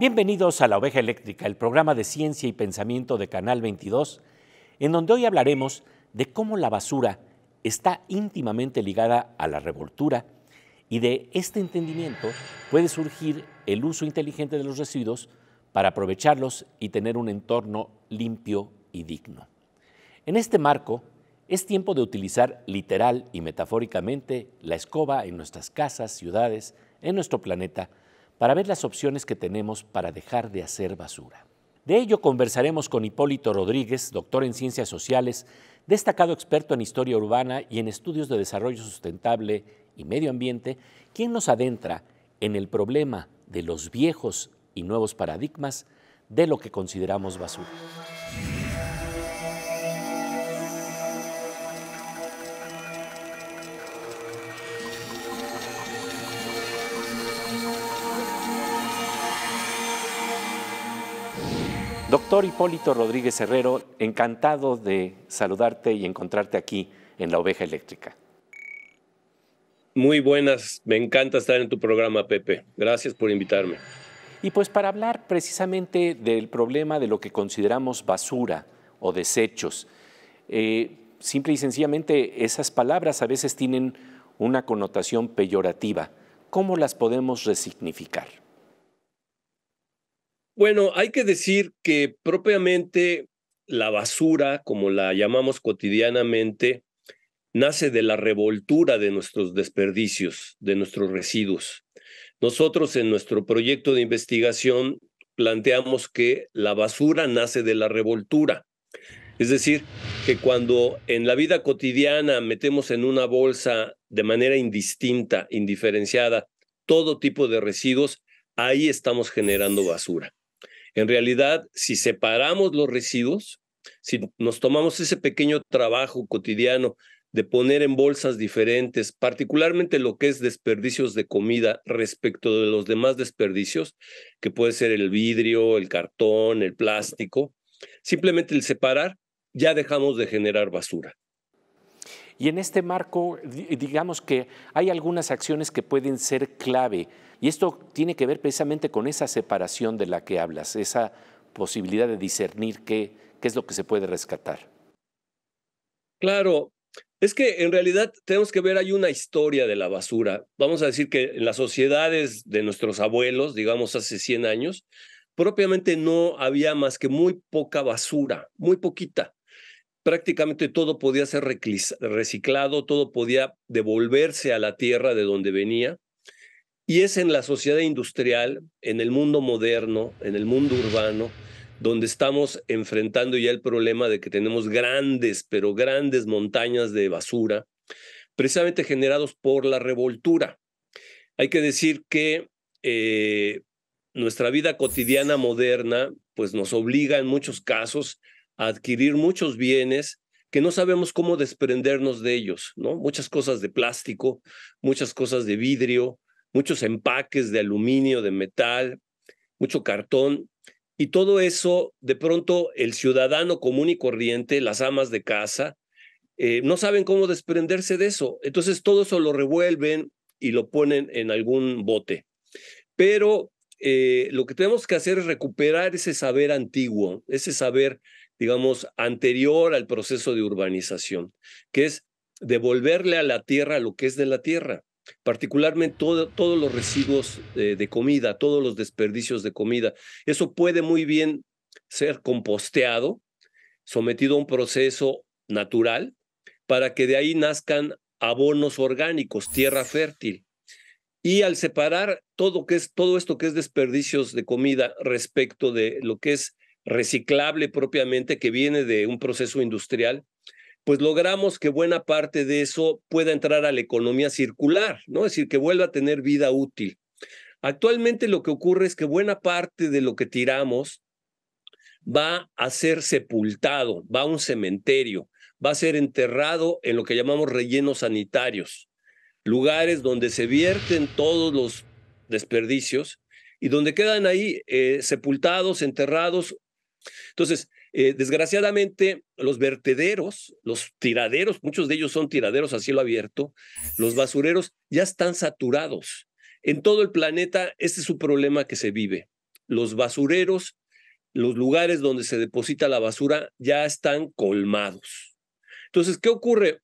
Bienvenidos a La Oveja Eléctrica, el programa de ciencia y pensamiento de Canal 22, en donde hoy hablaremos de cómo la basura está íntimamente ligada a la revoltura y de este entendimiento puede surgir el uso inteligente de los residuos para aprovecharlos y tener un entorno limpio y digno. En este marco, es tiempo de utilizar literal y metafóricamente la escoba en nuestras casas, ciudades, en nuestro planeta, para ver las opciones que tenemos para dejar de hacer basura. De ello conversaremos con Hipólito Rodríguez, doctor en ciencias sociales, destacado experto en historia urbana y en estudios de desarrollo sustentable y medio ambiente, quien nos adentra en el problema de los viejos y nuevos paradigmas de lo que consideramos basura. Doctor Hipólito Rodríguez Herrero, encantado de saludarte y encontrarte aquí en La Oveja Eléctrica. Muy buenas, me encanta estar en tu programa, Pepe. Gracias por invitarme. Y pues para hablar precisamente del problema de lo que consideramos basura o desechos, eh, simple y sencillamente esas palabras a veces tienen una connotación peyorativa. ¿Cómo las podemos resignificar? Bueno, hay que decir que propiamente la basura, como la llamamos cotidianamente, nace de la revoltura de nuestros desperdicios, de nuestros residuos. Nosotros en nuestro proyecto de investigación planteamos que la basura nace de la revoltura. Es decir, que cuando en la vida cotidiana metemos en una bolsa de manera indistinta, indiferenciada, todo tipo de residuos, ahí estamos generando basura. En realidad, si separamos los residuos, si nos tomamos ese pequeño trabajo cotidiano de poner en bolsas diferentes, particularmente lo que es desperdicios de comida respecto de los demás desperdicios, que puede ser el vidrio, el cartón, el plástico, simplemente el separar, ya dejamos de generar basura. Y en este marco, digamos que hay algunas acciones que pueden ser clave. Y esto tiene que ver precisamente con esa separación de la que hablas, esa posibilidad de discernir qué, qué es lo que se puede rescatar. Claro, es que en realidad tenemos que ver, hay una historia de la basura. Vamos a decir que en las sociedades de nuestros abuelos, digamos hace 100 años, propiamente no había más que muy poca basura, muy poquita prácticamente todo podía ser reciclado, todo podía devolverse a la tierra de donde venía. Y es en la sociedad industrial, en el mundo moderno, en el mundo urbano, donde estamos enfrentando ya el problema de que tenemos grandes, pero grandes montañas de basura, precisamente generados por la revoltura. Hay que decir que eh, nuestra vida cotidiana moderna, pues nos obliga en muchos casos adquirir muchos bienes que no sabemos cómo desprendernos de ellos, ¿no? Muchas cosas de plástico, muchas cosas de vidrio, muchos empaques de aluminio, de metal, mucho cartón. Y todo eso, de pronto, el ciudadano común y corriente, las amas de casa, eh, no saben cómo desprenderse de eso. Entonces, todo eso lo revuelven y lo ponen en algún bote. Pero eh, lo que tenemos que hacer es recuperar ese saber antiguo, ese saber digamos, anterior al proceso de urbanización, que es devolverle a la tierra lo que es de la tierra, particularmente todos los residuos de, eh, de comida, todos los desperdicios de comida. Eso puede muy bien ser composteado, sometido a un proceso natural, para que de ahí nazcan abonos orgánicos, tierra fértil. Y al separar todo, que es, todo esto que es desperdicios de comida respecto de lo que es reciclable propiamente que viene de un proceso industrial, pues logramos que buena parte de eso pueda entrar a la economía circular, ¿no? Es decir, que vuelva a tener vida útil. Actualmente lo que ocurre es que buena parte de lo que tiramos va a ser sepultado, va a un cementerio, va a ser enterrado en lo que llamamos rellenos sanitarios, lugares donde se vierten todos los desperdicios y donde quedan ahí eh, sepultados, enterrados entonces, eh, desgraciadamente, los vertederos, los tiraderos, muchos de ellos son tiraderos a cielo abierto, los basureros ya están saturados. En todo el planeta, este es un problema que se vive. Los basureros, los lugares donde se deposita la basura, ya están colmados. Entonces, ¿qué ocurre?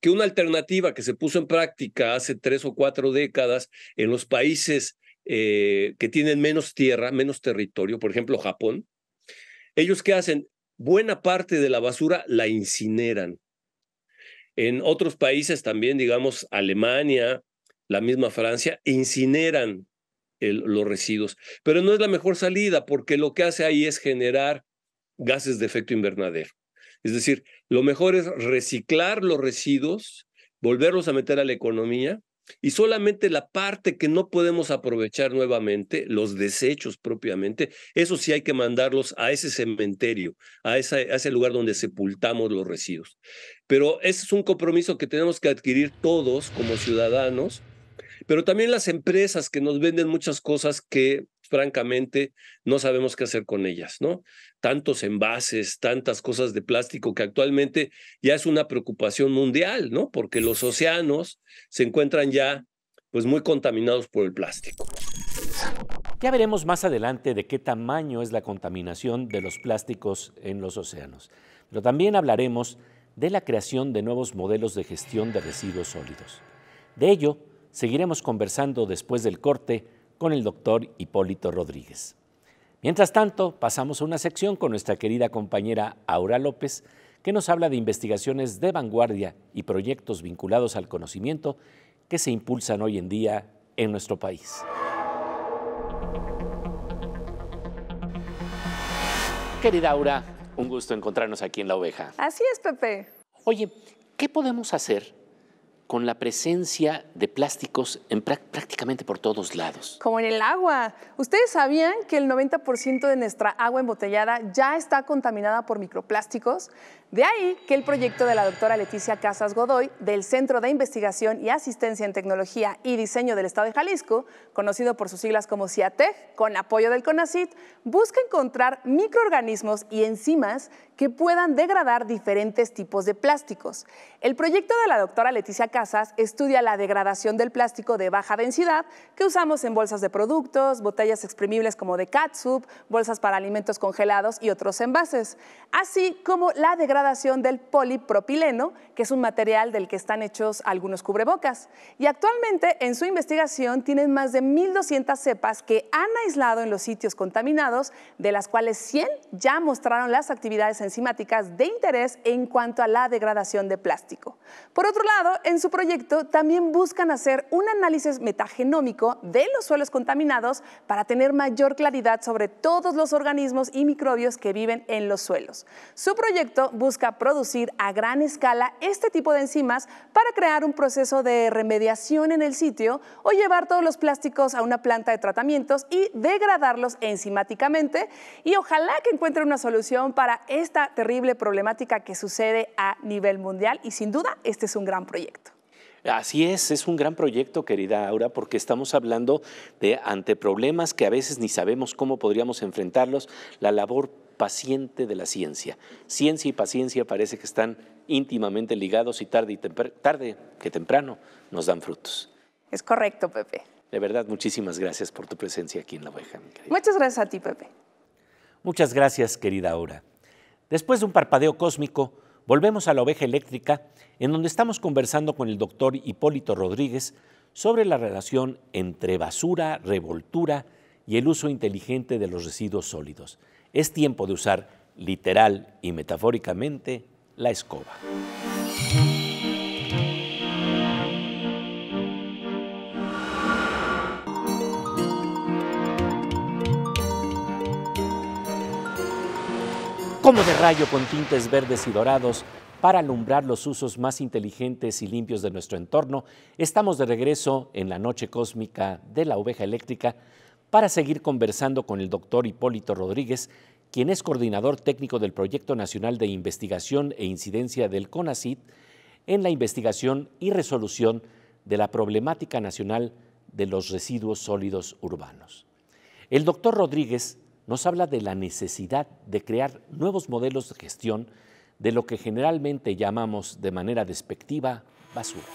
Que una alternativa que se puso en práctica hace tres o cuatro décadas en los países eh, que tienen menos tierra, menos territorio, por ejemplo Japón, ellos qué hacen? Buena parte de la basura la incineran. En otros países también, digamos, Alemania, la misma Francia, incineran los residuos. Pero no es la mejor salida porque lo que hace ahí es generar gases de efecto invernadero. Es decir, lo mejor es reciclar los residuos, volverlos a meter a la economía y solamente la parte que no podemos aprovechar nuevamente, los desechos propiamente, eso sí hay que mandarlos a ese cementerio, a, esa, a ese lugar donde sepultamos los residuos. Pero ese es un compromiso que tenemos que adquirir todos como ciudadanos, pero también las empresas que nos venden muchas cosas que francamente no sabemos qué hacer con ellas, ¿no? Tantos envases, tantas cosas de plástico que actualmente ya es una preocupación mundial, ¿no? Porque los océanos se encuentran ya pues muy contaminados por el plástico. Ya veremos más adelante de qué tamaño es la contaminación de los plásticos en los océanos, pero también hablaremos de la creación de nuevos modelos de gestión de residuos sólidos. De ello, seguiremos conversando después del corte con el doctor Hipólito Rodríguez. Mientras tanto, pasamos a una sección con nuestra querida compañera Aura López, que nos habla de investigaciones de vanguardia y proyectos vinculados al conocimiento que se impulsan hoy en día en nuestro país. Querida Aura, un gusto encontrarnos aquí en La Oveja. Así es, Pepe. Oye, ¿qué podemos hacer con la presencia de plásticos en prácticamente por todos lados. Como en el agua. ¿Ustedes sabían que el 90% de nuestra agua embotellada ya está contaminada por microplásticos? De ahí que el proyecto de la doctora Leticia Casas Godoy del Centro de Investigación y Asistencia en Tecnología y Diseño del Estado de Jalisco, conocido por sus siglas como CIATEG, con apoyo del CONACIT, busca encontrar microorganismos y enzimas que puedan degradar diferentes tipos de plásticos. El proyecto de la doctora Leticia Casas estudia la degradación del plástico de baja densidad que usamos en bolsas de productos, botellas exprimibles como de catsup, bolsas para alimentos congelados y otros envases, así como la degradación degradación del polipropileno, que es un material del que están hechos algunos cubrebocas. Y actualmente en su investigación tienen más de 1.200 cepas que han aislado en los sitios contaminados, de las cuales 100 ya mostraron las actividades enzimáticas de interés en cuanto a la degradación de plástico. Por otro lado, en su proyecto también buscan hacer un análisis metagenómico de los suelos contaminados para tener mayor claridad sobre todos los organismos y microbios que viven en los suelos. Su proyecto busca busca producir a gran escala este tipo de enzimas para crear un proceso de remediación en el sitio o llevar todos los plásticos a una planta de tratamientos y degradarlos enzimáticamente. Y ojalá que encuentre una solución para esta terrible problemática que sucede a nivel mundial y sin duda este es un gran proyecto. Así es, es un gran proyecto, querida Aura, porque estamos hablando de ante problemas que a veces ni sabemos cómo podríamos enfrentarlos, la labor paciente de la ciencia. Ciencia y paciencia parece que están íntimamente ligados y tarde, que temprano nos dan frutos. Es correcto, Pepe. De verdad, muchísimas gracias por tu presencia aquí en La Oveja. Muchas gracias a ti, Pepe. Muchas gracias, querida Aura. Después de un parpadeo cósmico, Volvemos a la oveja eléctrica, en donde estamos conversando con el doctor Hipólito Rodríguez sobre la relación entre basura, revoltura y el uso inteligente de los residuos sólidos. Es tiempo de usar literal y metafóricamente la escoba. como de rayo con tintes verdes y dorados, para alumbrar los usos más inteligentes y limpios de nuestro entorno, estamos de regreso en la noche cósmica de la oveja eléctrica para seguir conversando con el doctor Hipólito Rodríguez, quien es coordinador técnico del Proyecto Nacional de Investigación e Incidencia del CONACIT en la investigación y resolución de la problemática nacional de los residuos sólidos urbanos. El doctor Rodríguez nos habla de la necesidad de crear nuevos modelos de gestión de lo que generalmente llamamos de manera despectiva basura.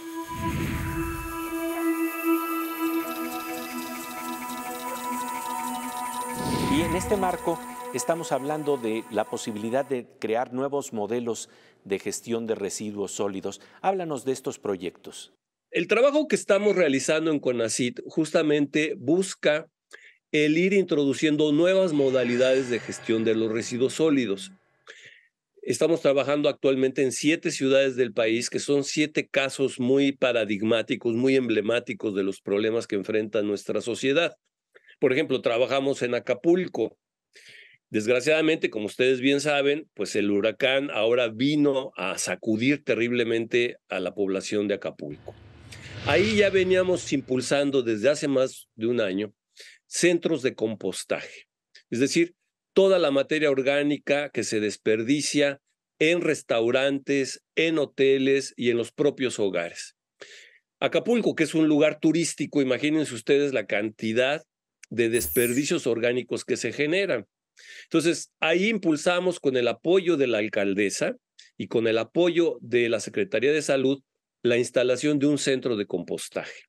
Y en este marco estamos hablando de la posibilidad de crear nuevos modelos de gestión de residuos sólidos. Háblanos de estos proyectos. El trabajo que estamos realizando en CONACIT justamente busca el ir introduciendo nuevas modalidades de gestión de los residuos sólidos. Estamos trabajando actualmente en siete ciudades del país, que son siete casos muy paradigmáticos, muy emblemáticos de los problemas que enfrenta nuestra sociedad. Por ejemplo, trabajamos en Acapulco. Desgraciadamente, como ustedes bien saben, pues el huracán ahora vino a sacudir terriblemente a la población de Acapulco. Ahí ya veníamos impulsando desde hace más de un año centros de compostaje. Es decir, toda la materia orgánica que se desperdicia en restaurantes, en hoteles y en los propios hogares. Acapulco, que es un lugar turístico, imagínense ustedes la cantidad de desperdicios orgánicos que se generan. Entonces, ahí impulsamos con el apoyo de la alcaldesa y con el apoyo de la Secretaría de Salud la instalación de un centro de compostaje.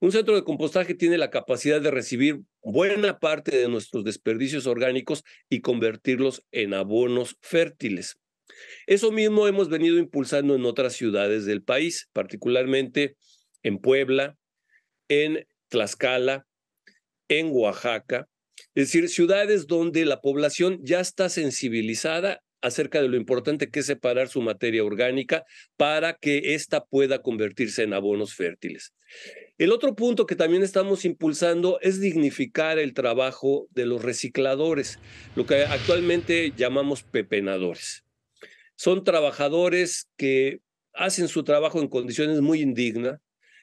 Un centro de compostaje tiene la capacidad de recibir buena parte de nuestros desperdicios orgánicos y convertirlos en abonos fértiles. Eso mismo hemos venido impulsando en otras ciudades del país, particularmente en Puebla, en Tlaxcala, en Oaxaca, es decir, ciudades donde la población ya está sensibilizada acerca de lo importante que es separar su materia orgánica para que ésta pueda convertirse en abonos fértiles. El otro punto que también estamos impulsando es dignificar el trabajo de los recicladores, lo que actualmente llamamos pepenadores. Son trabajadores que hacen su trabajo en condiciones muy indignas,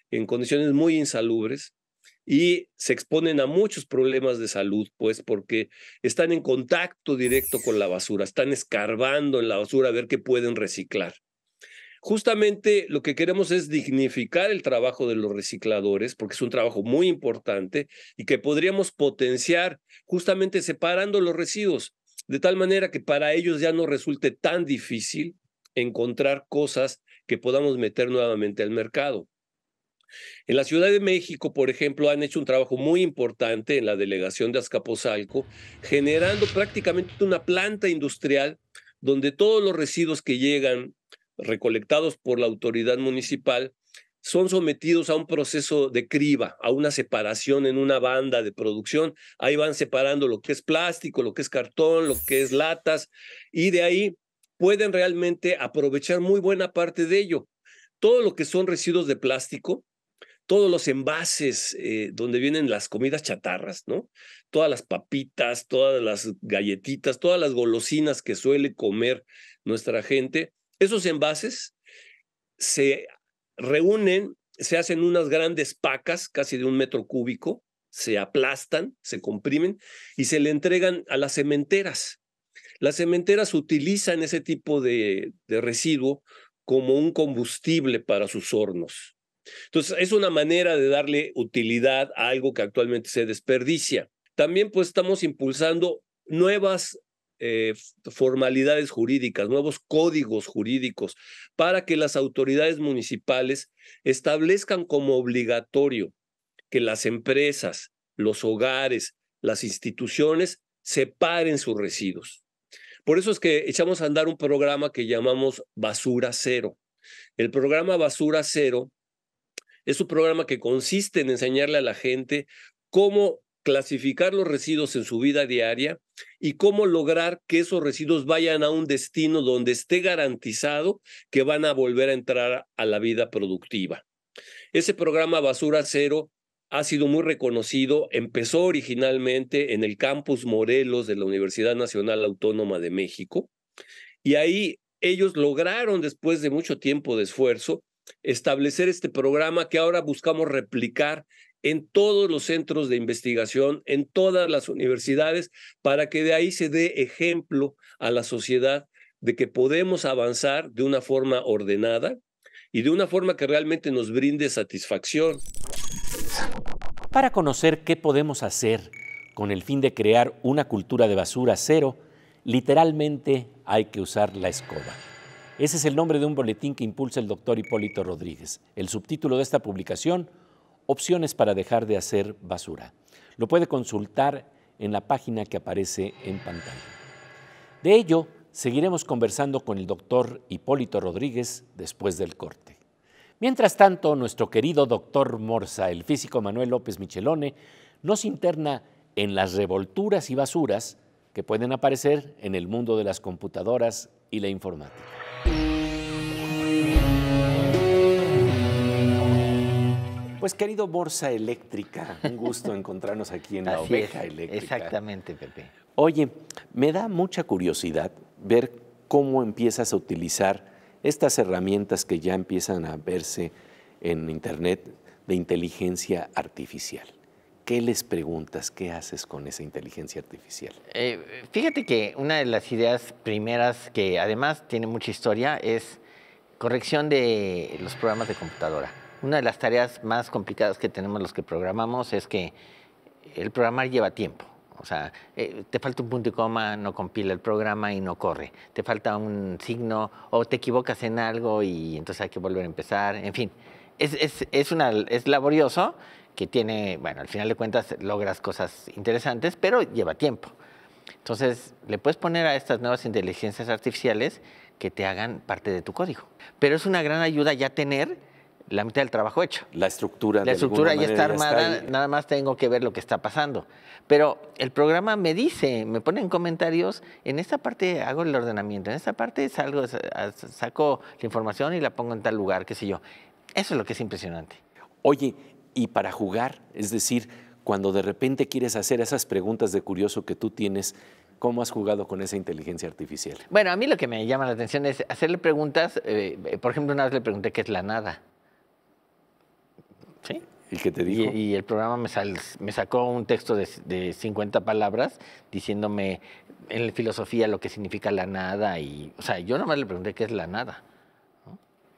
en condiciones muy insalubres y se exponen a muchos problemas de salud, pues porque están en contacto directo con la basura, están escarbando en la basura a ver qué pueden reciclar. Justamente lo que queremos es dignificar el trabajo de los recicladores, porque es un trabajo muy importante y que podríamos potenciar justamente separando los residuos, de tal manera que para ellos ya no resulte tan difícil encontrar cosas que podamos meter nuevamente al mercado. En la Ciudad de México, por ejemplo, han hecho un trabajo muy importante en la delegación de Azcapotzalco, generando prácticamente una planta industrial donde todos los residuos que llegan recolectados por la autoridad municipal son sometidos a un proceso de criba, a una separación en una banda de producción. Ahí van separando lo que es plástico, lo que es cartón, lo que es latas, y de ahí pueden realmente aprovechar muy buena parte de ello. Todo lo que son residuos de plástico, todos los envases eh, donde vienen las comidas chatarras, ¿no? Todas las papitas, todas las galletitas, todas las golosinas que suele comer nuestra gente, esos envases se reúnen, se hacen unas grandes pacas, casi de un metro cúbico, se aplastan, se comprimen y se le entregan a las cementeras. Las cementeras utilizan ese tipo de, residuo como un combustible para sus hornos. Entonces, es una manera de darle utilidad a algo que actualmente se desperdicia. También pues estamos impulsando nuevas eh, formalidades jurídicas, nuevos códigos jurídicos, para que las autoridades municipales establezcan como obligatorio que las empresas, los hogares, las instituciones separen sus residuos. Por eso es que echamos a andar un programa que llamamos Basura Cero. El programa Basura Cero es un programa que consiste en enseñarle a la gente cómo clasificar los residuos en su vida diaria y cómo lograr que esos residuos vayan a un destino donde esté garantizado que van a volver a entrar a la vida productiva. Ese programa Basura Cero ha sido muy reconocido, empezó originalmente en el campus Morelos de la Universidad Nacional Autónoma de México y ahí ellos lograron después de mucho tiempo de esfuerzo establecer este programa que ahora buscamos replicar en todos los centros de investigación, en todas las universidades, para que de ahí se dé ejemplo a la sociedad de que podemos avanzar de una forma ordenada y de una forma que realmente nos brinde satisfacción. Para conocer qué podemos hacer con el fin de crear una cultura de basura cero, literalmente hay que usar la escoba. Ese es el nombre de un boletín que impulsa el doctor Hipólito Rodríguez. El subtítulo de esta publicación, opciones para dejar de hacer basura. Lo puede consultar en la página que aparece en pantalla. De ello, seguiremos conversando con el doctor Hipólito Rodríguez después del corte. Mientras tanto, nuestro querido doctor Morza, el físico Manuel López Michelone, nos interna en las revolturas y basuras que pueden aparecer en el mundo de las computadoras y la informática. Pues querido Borsa Eléctrica, un gusto encontrarnos aquí en la Así es, Eléctrica. Exactamente, Pepe. Oye, me da mucha curiosidad ver cómo empiezas a utilizar estas herramientas que ya empiezan a verse en Internet de inteligencia artificial. ¿Qué les preguntas? ¿Qué haces con esa inteligencia artificial? Eh, fíjate que una de las ideas primeras, que además tiene mucha historia, es corrección de los programas de computadora una de las tareas más complicadas que tenemos los que programamos es que el programar lleva tiempo. O sea, eh, te falta un punto y coma, no compila el programa y no corre. Te falta un signo o te equivocas en algo y entonces hay que volver a empezar. En fin, es, es, es, una, es laborioso que tiene, bueno, al final de cuentas logras cosas interesantes, pero lleva tiempo. Entonces, le puedes poner a estas nuevas inteligencias artificiales que te hagan parte de tu código. Pero es una gran ayuda ya tener la mitad del trabajo hecho. La estructura. La estructura ya está armada, nada más tengo que ver lo que está pasando. Pero el programa me dice, me pone en comentarios, en esta parte hago el ordenamiento, en esta parte salgo, saco la información y la pongo en tal lugar, qué sé yo. Eso es lo que es impresionante. Oye, y para jugar, es decir, cuando de repente quieres hacer esas preguntas de curioso que tú tienes, ¿Cómo has jugado con esa inteligencia artificial? Bueno, a mí lo que me llama la atención es hacerle preguntas. Eh, eh, por ejemplo, una vez le pregunté qué es la nada. ¿Y te dijo? Y, el programa me, sacó un texto de, 50 palabras diciéndome en filosofía lo que significa la nada. Y, o sea, yo nomás le pregunté qué es la nada.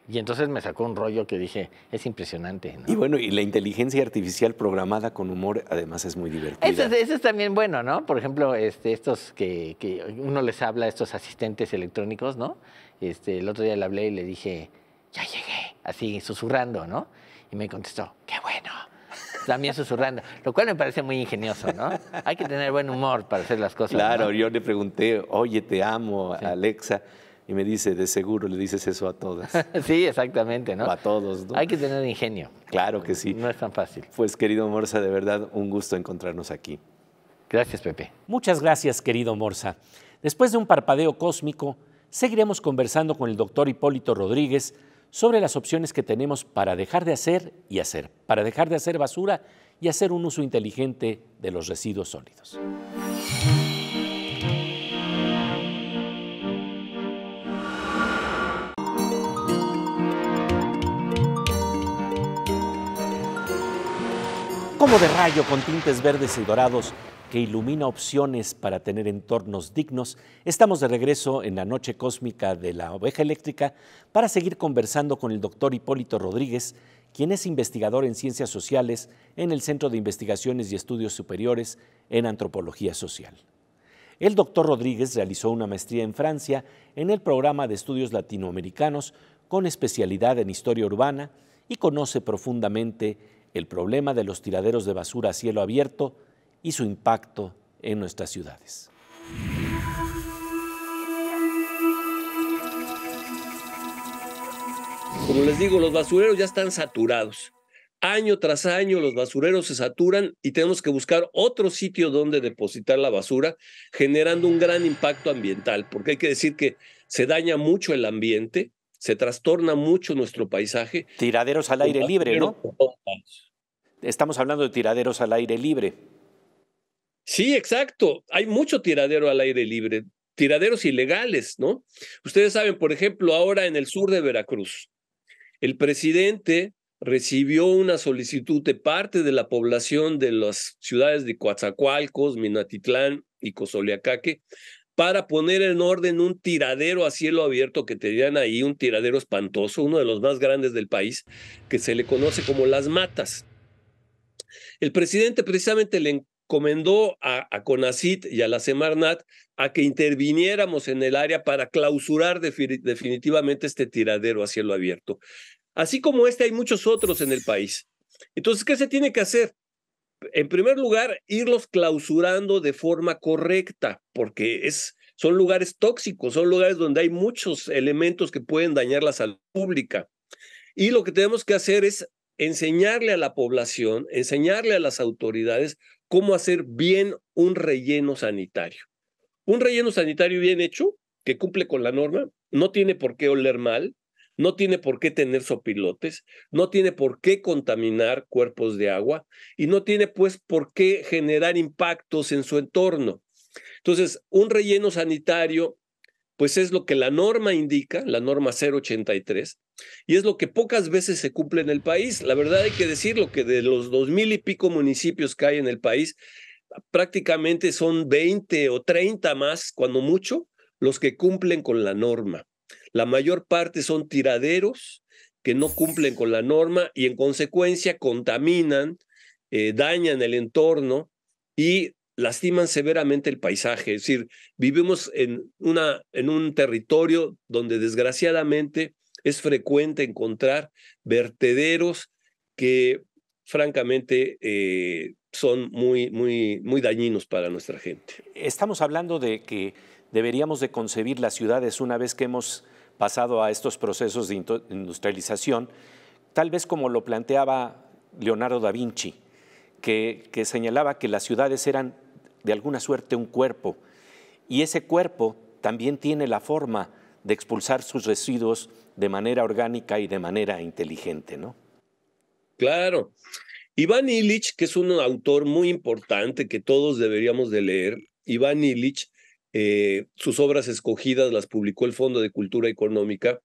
Y entonces me sacó un rollo que dije, es impresionante. Y bueno, y la inteligencia artificial programada con humor además es muy divertida. Eso es, eso también bueno, ¿no? Por ejemplo, este, estos que, que, uno les habla, a estos asistentes electrónicos, ¿no? Este, el otro día le hablé y le dije, ya llegué, así susurrando, ¿no? Y me contestó, qué bueno. También susurrando, lo cual me parece muy ingenioso, ¿no? Hay que tener buen humor para hacer las cosas. Claro, yo le pregunté, oye, te amo, Alexa. Y me dice, de seguro le dices eso a todas. sí, exactamente, ¿no? a todos, ¿no? Hay que tener ingenio. Claro que sí. No es tan fácil. Pues, querido Morsa, de verdad, un gusto encontrarnos aquí. Gracias, Pepe. Muchas gracias, querido Morsa. Después de un parpadeo cósmico, seguiremos conversando con el doctor Hipólito Rodríguez sobre las opciones que tenemos para dejar de hacer y hacer, para dejar de hacer basura y hacer un uso inteligente de los residuos sólidos. Como de rayo con tintes verdes y dorados, que ilumina opciones para tener entornos dignos, estamos de regreso en la noche cósmica de la oveja eléctrica para seguir conversando con el doctor Hipólito Rodríguez, quien es investigador en ciencias sociales en el Centro de Investigaciones y Estudios Superiores en Antropología Social. El doctor Rodríguez realizó una maestría en Francia en el programa de estudios latinoamericanos con especialidad en historia urbana y conoce profundamente el problema de los tiraderos de basura a cielo abierto, y su impacto en nuestras ciudades. Como les digo, los basureros ya están saturados. Año tras año los basureros se saturan y tenemos que buscar otro sitio donde depositar la basura, generando un gran impacto ambiental, porque hay que decir que se daña mucho el ambiente, se trastorna mucho nuestro paisaje. Tiraderos al aire libre, ¿no? Estamos hablando de tiraderos al aire libre. Sí, exacto. Hay mucho tiradero al aire libre, tiraderos ilegales, ¿no? Ustedes saben, por ejemplo, ahora en el sur de Veracruz, el presidente recibió una solicitud de parte de la población de las ciudades de Coatzacoalcos, Minatitlán y Cozoliacaque para poner en orden un tiradero a cielo abierto que tenían ahí, un tiradero espantoso, uno de los más grandes del país, que se le conoce como Las Matas. El presidente precisamente le, comendó a, a CONACIT y a la Semarnat a que interviniéramos en el área para clausurar definitivamente este tiradero a cielo abierto. Así como este, hay muchos otros en el país. Entonces, ¿qué se tiene que hacer? En primer lugar, irlos clausurando de forma correcta, porque es, son lugares tóxicos, son lugares donde hay muchos elementos que pueden dañar la salud pública. Y lo que tenemos que hacer es enseñarle a la población, enseñarle a las autoridades cómo hacer bien un relleno sanitario. Un relleno sanitario bien hecho, que cumple con la norma, no tiene por qué oler mal, no tiene por qué tener sopilotes, no tiene por qué contaminar cuerpos de agua y no tiene pues por qué generar impactos en su entorno. Entonces, un relleno sanitario, pues es lo que la norma indica, la norma 083, y es lo que pocas veces se cumple en el país. La verdad hay que decirlo, que de los dos mil y pico municipios que hay en el país, prácticamente son 20 o 30 más, cuando mucho, los que cumplen con la norma. La mayor parte son tiraderos que no cumplen con la norma y en consecuencia contaminan, eh, dañan el entorno y lastiman severamente el paisaje. Es decir, vivimos en, una, en un territorio donde desgraciadamente es frecuente encontrar vertederos que francamente eh, son muy, muy, muy dañinos para nuestra gente. Estamos hablando de que deberíamos de concebir las ciudades una vez que hemos pasado a estos procesos de industrialización, tal vez como lo planteaba Leonardo da Vinci, que señalaba que las ciudades eran de alguna suerte un cuerpo, y ese cuerpo también tiene la forma de expulsar sus residuos de manera orgánica y de manera inteligente, ¿no? Claro. Iván Illich, que es un autor muy importante que todos deberíamos de leer, Iván Illich, eh, sus obras escogidas las publicó el Fondo de Cultura Económica.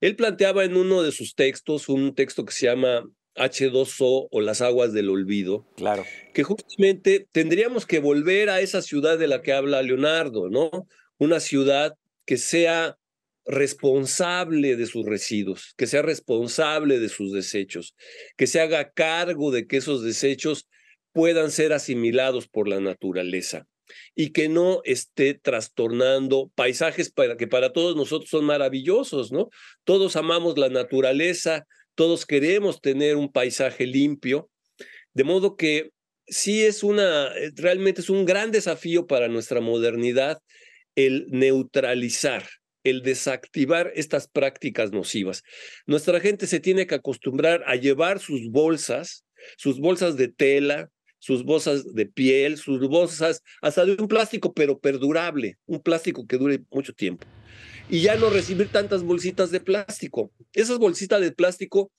Él planteaba en uno de sus textos, un texto que se llama H2O o las aguas del olvido. Claro. Que justamente tendríamos que volver a esa ciudad de la que habla Leonardo, ¿no? Una ciudad que sea responsable de sus residuos, que sea responsable de sus desechos, que se haga cargo de que esos desechos puedan ser asimilados por la naturaleza y que no esté trastornando paisajes para, que para todos nosotros son maravillosos, ¿no? Todos amamos la naturaleza, todos queremos tener un paisaje limpio, de modo que sí es una, eh, realmente es un gran desafío para nuestra modernidad el neutralizar el desactivar estas prácticas nocivas. Nuestra gente se tiene que acostumbrar a llevar sus bolsas, sus bolsas de tela, sus bolsas de piel, sus bolsas hasta de un plástico, pero perdurable, un plástico que dure mucho tiempo. Y ya no recibir tantas bolsitas de plástico. Esas bolsitas de plástico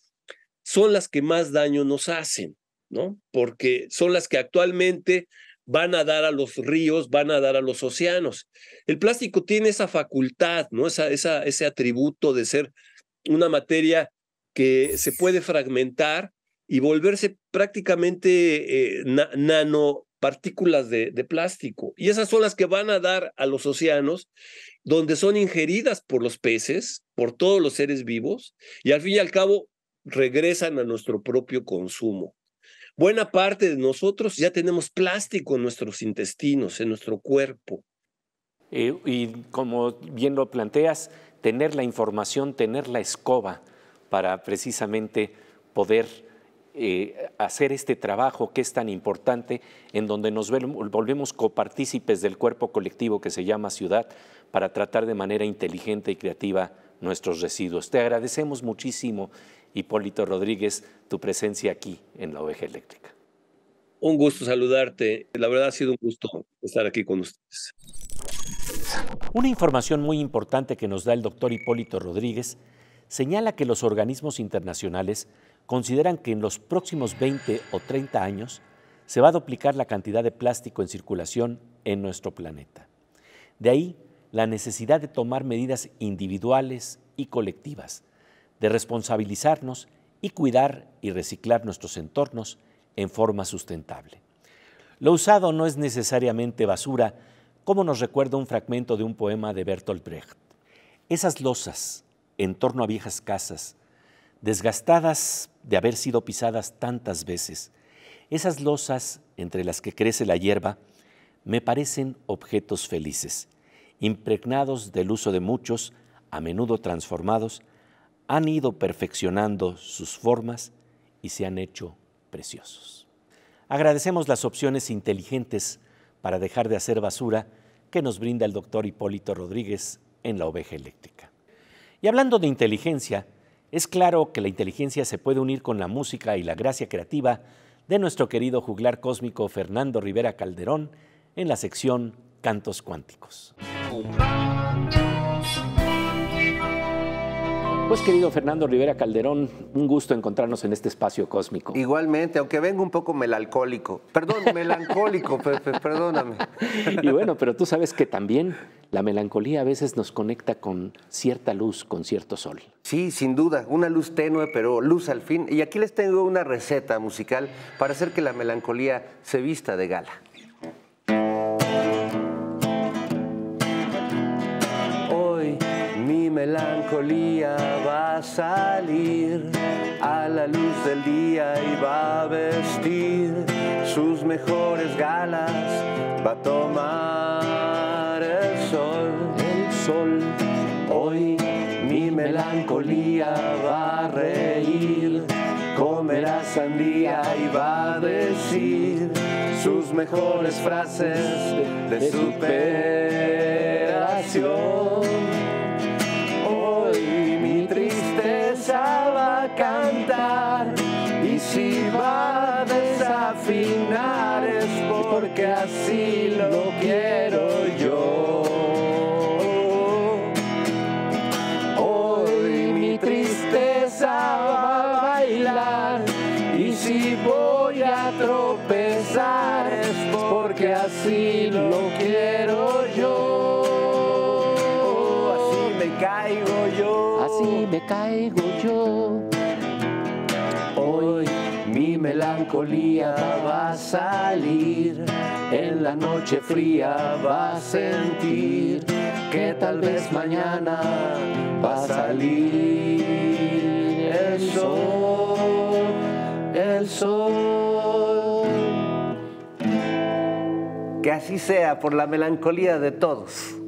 son las que más daño nos hacen, ¿no? Porque son las que actualmente van a dar a los ríos, van a dar a los océanos. El plástico tiene esa facultad, ¿no? Esa, esa, ese atributo de ser una materia que se puede fragmentar y volverse prácticamente eh, nanopartículas de plástico. Y esas son las que van a dar a los océanos, donde son ingeridas por los peces, por todos los seres vivos, y al fin y al cabo regresan a nuestro propio consumo. Buena parte de nosotros ya tenemos plástico en nuestros intestinos, en nuestro cuerpo. Eh, y como bien lo planteas, tener la información, tener la escoba para precisamente poder eh, hacer este trabajo que es tan importante, en donde nos volvemos copartícipes del cuerpo colectivo que se llama ciudad, para tratar de manera inteligente y creativa nuestros residuos. Te agradecemos muchísimo Hipólito Rodríguez, tu presencia aquí en la Oveja Eléctrica. Un gusto saludarte. La verdad ha sido un gusto estar aquí con ustedes. Una información muy importante que nos da el doctor Hipólito Rodríguez señala que los organismos internacionales consideran que en los próximos 20 o 30 años se va a duplicar la cantidad de plástico en circulación en nuestro planeta. De ahí la necesidad de tomar medidas individuales y colectivas de responsabilizarnos y cuidar y reciclar nuestros entornos en forma sustentable. Lo usado no es necesariamente basura, como nos recuerda un fragmento de un poema de Bertolt Brecht. Esas losas, en torno a viejas casas, desgastadas de haber sido pisadas tantas veces, esas losas entre las que crece la hierba, me parecen objetos felices, impregnados del uso de muchos, a menudo transformados han ido perfeccionando sus formas y se han hecho preciosos. Agradecemos las opciones inteligentes para dejar de hacer basura que nos brinda el doctor Hipólito Rodríguez en la oveja eléctrica. Y hablando de inteligencia, es claro que la inteligencia se puede unir con la música y la gracia creativa de nuestro querido juglar cósmico Fernando Rivera Calderón en la sección Cantos Cuánticos. Pues querido Fernando Rivera Calderón, un gusto encontrarnos en este espacio cósmico. Igualmente, aunque vengo un poco melancólico, Perdón, melancólico, perdóname. Y bueno, pero tú sabes que también la melancolía a veces nos conecta con cierta luz, con cierto sol. Sí, sin duda, una luz tenue, pero luz al fin. Y aquí les tengo una receta musical para hacer que la melancolía se vista de gala. melancolía va a salir a la luz del día y va a vestir sus mejores galas, va a tomar el sol, el sol. Hoy mi melancolía va a reír, comerá sandía y va a decir sus mejores frases de superación. Si voy a tropezar es porque así lo quiero yo. Así me caigo yo. Así me caigo yo. Hoy mi melancolía va a salir, en la noche fría va a sentir que tal vez mañana va a salir el sol sol. Que así sea por la melancolía de todos.